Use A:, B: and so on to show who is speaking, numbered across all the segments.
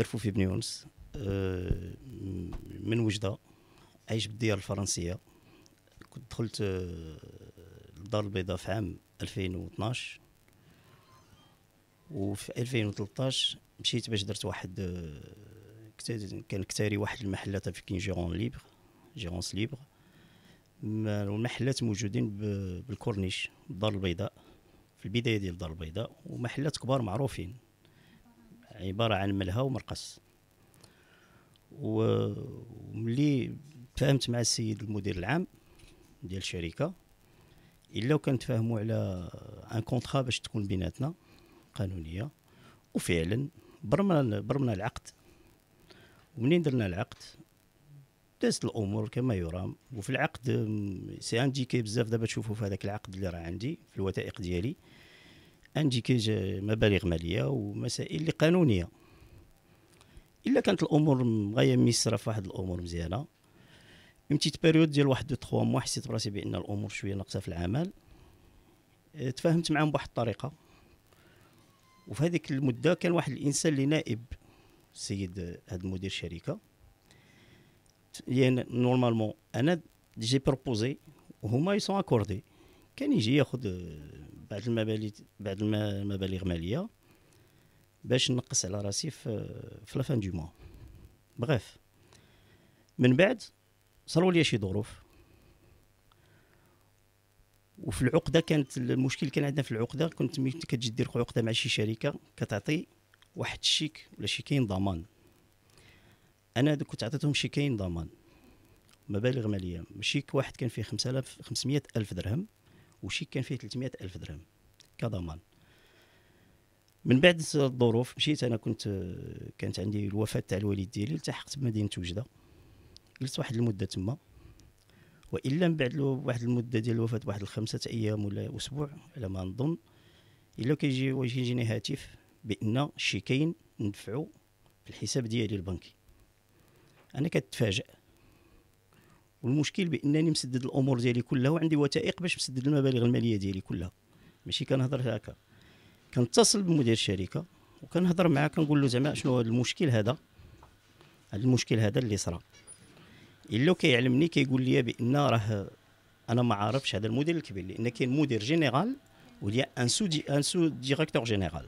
A: في بن يونس آه، من وجده عايش بالديار الفرنسيه كنت دخلت آه، الدار البيضاء في عام 2012 وفي 2013 مشيت باش درت واحد آه، كان كتاري واحد المحلات في جيرون ليبر جيرونس ليبر والمحلات موجودين بالكورنيش الدار البيضاء في البدايه ديال الدار البيضاء ومحلات كبار معروفين عبارة عن ملهى ومرقص وملي تفاهمت مع السيد المدير العام ديال الشركة إلا كنتفاهموا على ان كونترا باش تكون بيناتنا قانونية وفعلا برمنا برمنا العقد ومنين درنا العقد دازت الامور كما يرام وفي العقد سي انديكي بزاف دابا تشوفوا في هذاك العقد اللي راه عندي في الوثائق ديالي انديكي مبالغ ماليه ومسائل قانونيه الا كانت الامور غايه ميسره في واحد الامور مزيانه مشيت بيريود ديال واحد دو تخوا موا حسيت براسي بان الامور شويه ناقصه في العمل تفاهمت معاهم بواحد الطريقه وفي هذيك المده كان واحد الانسان اللي نائب السيد هذا مدير الشركه يعني نورمالمون انا جي بروبوزي وهما يسون اكوردي كان يجي ياخذ بعض المبالغ بعض المبالغ ماليه باش نقص على راسي في لافان دو موا بغيف من بعد صاروا لي شي ظروف وفي العقده كانت المشكل كان عندنا في العقده كنت كتجي دير عقده مع شي شركه كتعطي واحد الشيك ولا شي كاين ضمان انا كنت عطيتهم شي كاين ضمان مبالغ ماليه شيك واحد كان فيه 5000 500 الف درهم وشيك كان فيه 300 الف درهم كضمان من بعد الظروف مشيت انا كنت كانت عندي الوفاه تاع الوالد ديالي التحقت بمدينه وجده جلست واحد المده تما والا من بعد واحد المده ديال الوفاه واحد الخمسه ايام ولا اسبوع على ما نظن الا كيجي كيجيني هاتف بان الشيكين ندفعوا في الحساب ديالي البنكي انا كتفاجئ والمشكل بانني مسدد الامور ديالي كلها وعندي وثائق باش مسدد المبالغ الماليه ديالي كلها ماشي كنهضر هكا كنتصل بمدير الشركه وكنهضر معاه كنقول له زعما شنو هذا المشكل هذا هذا المشكل هذا اللي صرا الا كيعلمني كيقول لي بان راه انا ما عارفش هذا المدير الكبير لان كاين مدير جينيرال وديال ان سو دي ان سو ديريكتور جينيرال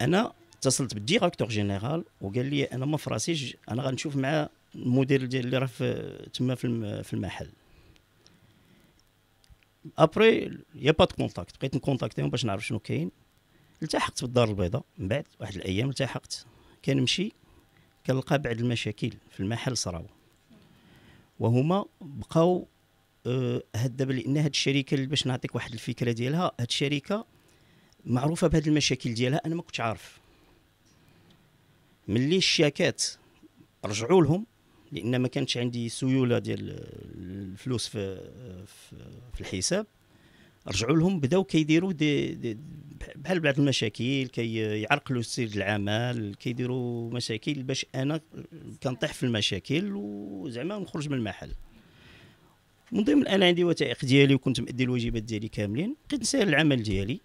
A: انا اتصلت بالديريكتور جينيرال وقال لي انا ما فراسيش انا غنشوف مع المدير ديال اللي راه تما في المحل ابري يا با كونتاكت بقيت نكونتاكتيهم باش نعرف شنو كاين التحقت بالدار البيضاء من بعد واحد الايام التحقت كنمشي كنلقى بعض المشاكل في المحل صراو وهما بقاو آه، هاد دابا لان هاد الشركه اللي باش نعطيك واحد الفكره ديالها هاد الشركه معروفه بهاد المشاكل ديالها انا ما كنتش عارف ملي الشاكات رجعوا لهم لان ما كانش عندي سيوله ديال الفلوس في في الحساب رجعوا لهم بداو كيديروا دي, دي بحال بعض المشاكل كيعرقلوا كي سير العمل كيديروا مشاكل باش انا كنطيح في المشاكل وزعما نخرج من المحل من ضمن انا عندي وثائق ديالي وكنت مادي الواجبات ديالي كاملين بقيت نسير العمل ديالي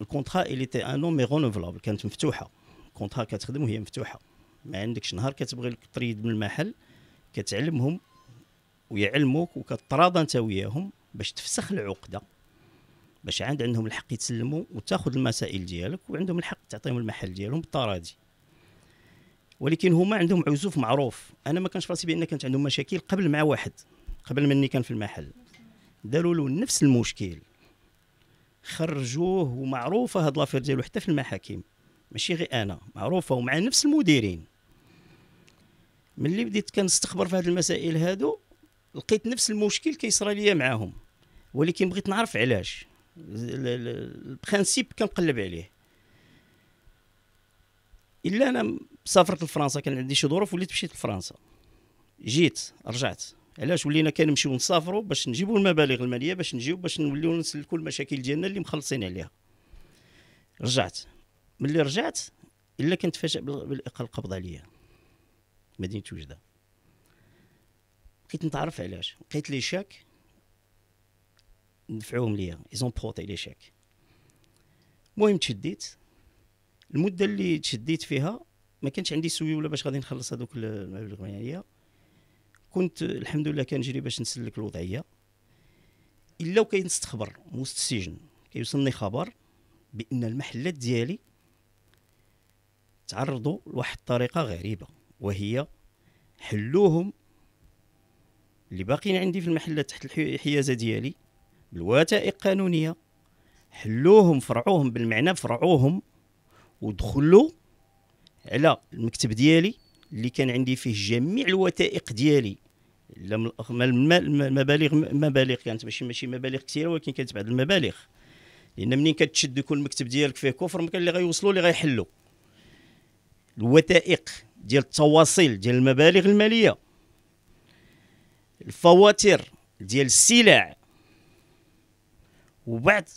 A: الكونترا اللي تي ان مي رونوفلابل كانت مفتوحه الكونترا كتخدم وهي مفتوحه ما عندكش نهار كتبغي تريد من المحل كتعلمهم ويعلموك وكتراضى انت وياهم باش تفسخ العقده باش عاد عندهم الحق يتسلموا وتاخذ المسائل ديالك وعندهم الحق تعطيهم المحل ديالهم بالتراضي ولكن هما عندهم عزوف معروف انا ما كانش راسي بان كانت عندهم مشاكل قبل مع واحد قبل مني كان في المحل داروا له نفس المشكل خرجوه ومعروفه هاد لافير ديالو حتى في المحاكم ماشي غير انا معروفه ومع نفس المديرين ملي بديت كنستخبر في هاد المسائل هادو لقيت نفس المشكل كيصرى ليا معاهم ولكن بغيت نعرف علاش البرانسيب كنقلب عليه الا انا سافرت لفرنسا كان عندي شي ظروف وليت مشيت لفرنسا جيت رجعت علاش ولينا كنمشيو نسافروا باش نجيبوا المبالغ الماليه باش نجيو باش نوليو نسلكوا المشاكل ديالنا اللي مخلصين عليها رجعت ملي رجعت الا كنتفاجئ بالاقل القبض عليا مدينه وجده بقيت نتعرف علاش لقيت لي شاك ندفعوهم ليا ايزون بروتي لي شاك المهم تشديت المده اللي تشديت فيها ما كانش عندي سيوله باش غادي نخلص هذوك المبلغ عليا كنت الحمد لله كنجري باش نسلك الوضعيه الا وكاين وكينستخبر وسط السجن كيوصلني خبر بان المحلات ديالي تعرضوا لواحد الطريقه غريبه وهي حلوهم اللي باقيين عندي في المحله تحت الحيازه ديالي بالوثائق قانونيه حلوهم فرعوهم بالمعنى فرعوهم ودخلوا على المكتب ديالي اللي كان عندي فيه جميع الوثائق ديالي المبالغ مبالغ كانت يعني ماشي ماشي مبالغ كثيره ولكن كانت بعض المبالغ لان منين كتشد يكون المكتب ديالك فيه كفر ما كان اللي غيوصلوا اللي غيحلوا الوثائق ديال التواصيل ديال المبالغ الماليه الفواتير ديال السلع وبعد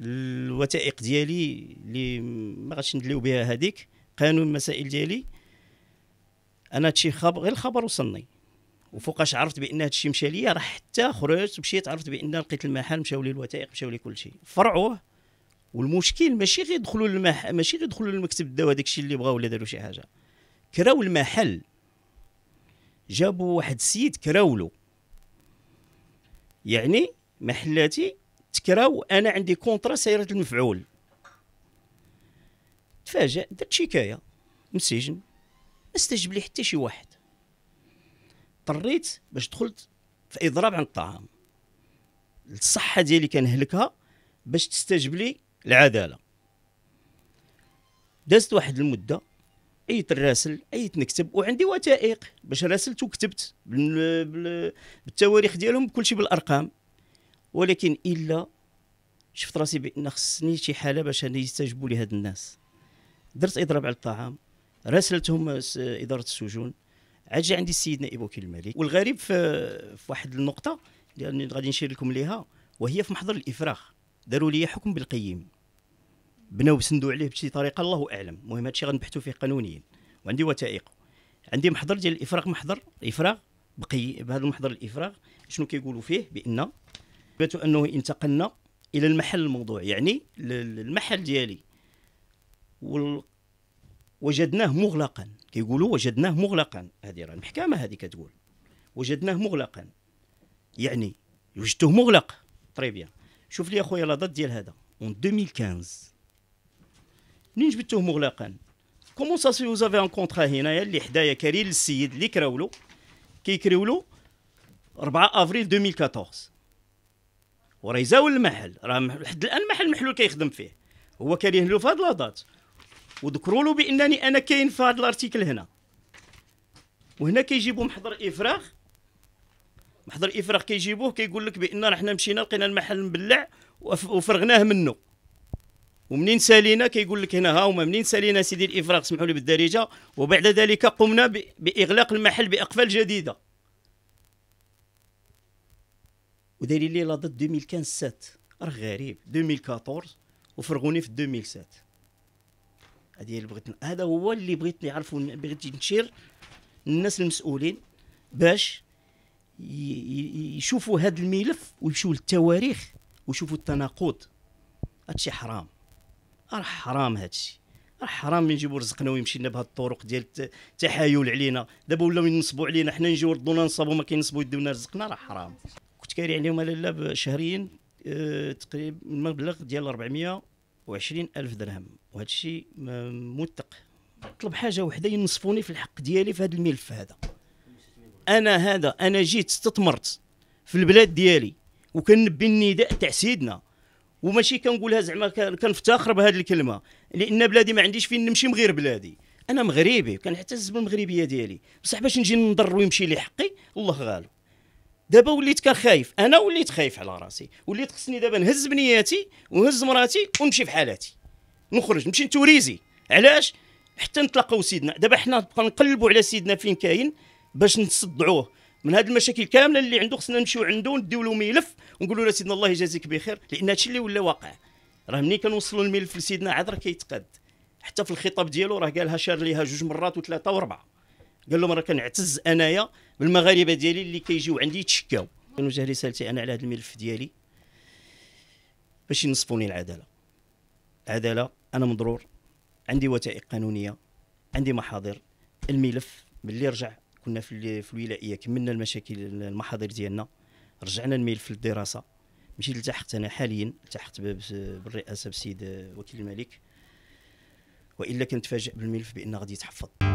A: الوثائق ديالي اللي ما غاديش ندليو بها هذيك قانون المسائل ديالي انا هادشي خبر غير الخبر وصلني وفوقاش عرفت بان هادشي مشى ليا راه حتى خرجت مشيت عرفت بان لقيت المحل مشاو لي الوثائق مشاو لي كلشي فرعوه والمشكل ماشي غير يدخلوا للمح ماشي غير يدخلوا للمكتب داو داكشي اللي بغاو ولا داروا شي حاجه كراو المحل جابوا واحد السيد كراولو يعني محلاتي تكراو انا عندي كونطرا سيره المفعول تفاجأ درت شكايه من السجن ما استجب لي حتى شي واحد اضطريت باش دخلت في اضراب عن الطعام الصحه ديالي كنهلكها باش تستجب لي العداله دازت واحد المده اي الراسل اي نكتب وعندي وثائق باش راسلت وكتبت بالتواريخ ديالهم كلشي بالارقام ولكن الا شفت راسي بان خصني شي حاله باش يستجبوا لي هاد الناس درت اضراب على الطعام راسلتهم اداره السجون عاد عندي السيد نائب وكيل الملك والغريب في, في واحد النقطه اللي غادي نشير لكم ليها وهي في محضر الافراغ داروا لي حكم بالقيم بناو بسندو عليه بشي طريقه الله اعلم المهم هادشي غنبحثوا فيه قانونيا وعندي وثائق عندي محضر ديال الافراغ محضر افراغ بقي بهذا المحضر الافراغ شنو كيقولوا فيه بان بيتو انه انتقلنا الى المحل الموضوع يعني المحل ديالي وال... وجدناه مغلقا كيقولوا وجدناه مغلقا هذه راه المحكمه هذه كتقول وجدناه مغلقا يعني وجدته مغلق طري بيان شوف لي اخويا لا دات ديال هذا اون 2015 منين جبتوه مغلقا كومون سا سي فوز ان كونترا هنايا اللي حدايا كريل للسيد اللي كراولو كيكريولو 4 افريل 2014 وراه يزاول المحل راه لحد الان محل محلول كيخدم فيه هو كريه له في هاد لاطات وذكروا له بانني انا كاين في هاد الارتيكل هنا وهنا كيجيبوا محضر افراغ محضر افراغ كيجيبوه كيقول لك بان راه حنا مشينا لقينا المحل مبلع وفرغناه منه ومنين سالينا كيقول لك هنا ها هما منين سالينا سيدي الافراغ سمحوا لي بالدارجه وبعد ذلك قمنا باغلاق المحل باقفال جديده وداري لي لاضت 2015 7 راه غريب 2014 وفرغوني في 2007 هذه اللي بغيت هذا هو اللي بغيت يعرفوا بغيت نشير الناس المسؤولين باش يشوفوا هذا الملف ويمشيو للتواريخ ويشوفوا التناقض هادشي حرام راه حرام هادشي راه حرام من نجيبوا رزقنا ويمشي لنا بهاد الطرق ديال التحايل علينا دابا ولاو ينصبوا علينا حنا نجيو ردونا نصابوا ما كينصبوا يديونا رزقنا راه حرام كنت كاري عليهم لالا شهريا أه تقريبا المبلغ ديال 420 الف درهم وهذا الشيء متق طلب حاجه وحده ينصفوني في الحق ديالي في هذا الملف هذا انا هذا انا جيت استثمرت في البلاد ديالي وكنبي النداء تاع سيدنا وماشي كنقولها زعما كنفتخر بهاد الكلمه لان بلادي ما عنديش فين نمشي من غير بلادي انا مغربي كنعتز بالمغربيه ديالي بصح باش نجي نضر ويمشي لي حقي الله غالب دابا وليت كخايف انا وليت خايف على راسي وليت خصني دابا نهز بنياتي ونهز مراتي ونمشي في حالاتي نخرج نمشي نتوريزي علاش حتى نتلاقاو سيدنا دابا حنا نبقى نقلبوا على سيدنا فين كاين باش نصدعوه من هذه المشاكل كامله اللي عنده خصنا نمشيو عنده ونديو له ملف ونقولوا له سيدنا الله يجازيك بخير لان هادشي اللي ولا واقع راه ملي كنوصلوا الملف لسيدنا عاد راه كيتقاد حتى في الخطاب ديالو راه قالها شار ليها جوج مرات وثلاثه واربعه قال لهم راه كنعتز انايا بالمغاربه ديالي اللي كيجيو عندي يتشكاو كنوجه رسالتي انا على هذا الملف ديالي باش ينصفوني العداله العداله انا مضرور عندي وثائق قانونيه عندي محاضر الملف ملي رجع كنا في, في الولائيه كملنا المشاكل المحاضر ديالنا رجعنا الملف للدراسه مشيت التحقت انا حاليا التحقت بالرئاسه بسيد وكيل الملك والا فاجئ بالملف بان غادي يتحفظ